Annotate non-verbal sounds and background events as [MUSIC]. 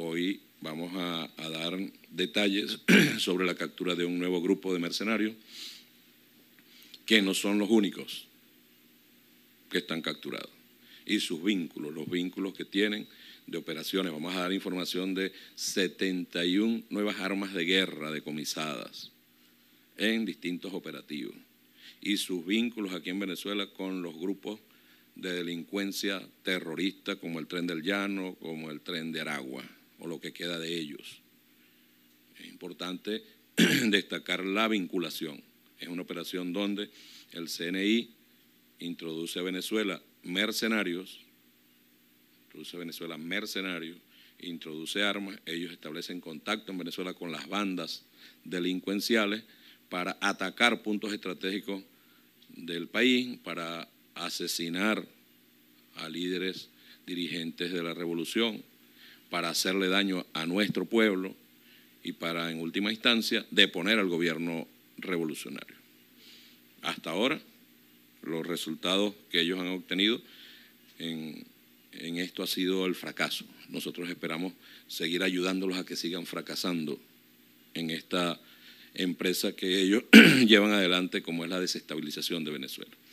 Hoy vamos a, dar detalles [CLEARS THROAT] sobre la captura de un nuevo grupo de mercenarios que no son los únicos que están capturados y sus vínculos, los vínculos que tienen de operaciones. Vamos a dar información de 71 nuevas armas de guerra decomisadas en distintos operativos y sus vínculos aquí en Venezuela con los grupos de delincuencia terrorista como el tren del llano, como el tren de Aragua o lo que queda de ellos. Es importante [CLEARS THROAT] destacar la vinculación. Es una operación donde el CNI introduce a Venezuela mercenarios, introduce a Venezuela mercenarios, introduce armas, ellos establecen contacto en Venezuela con las bandas delincuenciales para atacar puntos estratégicos del país, para asesinar a líderes dirigentes de la revolución, para hacerle daño a nuestro pueblo y para, en última instancia, deponer al gobierno revolucionario. Hasta ahora, los resultados que ellos han obtenido en, esto ha sido el fracaso. Nosotros esperamos seguir ayudándolos a que sigan fracasando en esta empresa que ellos [CLEARS THROAT] llevan adelante, como es la desestabilización de Venezuela.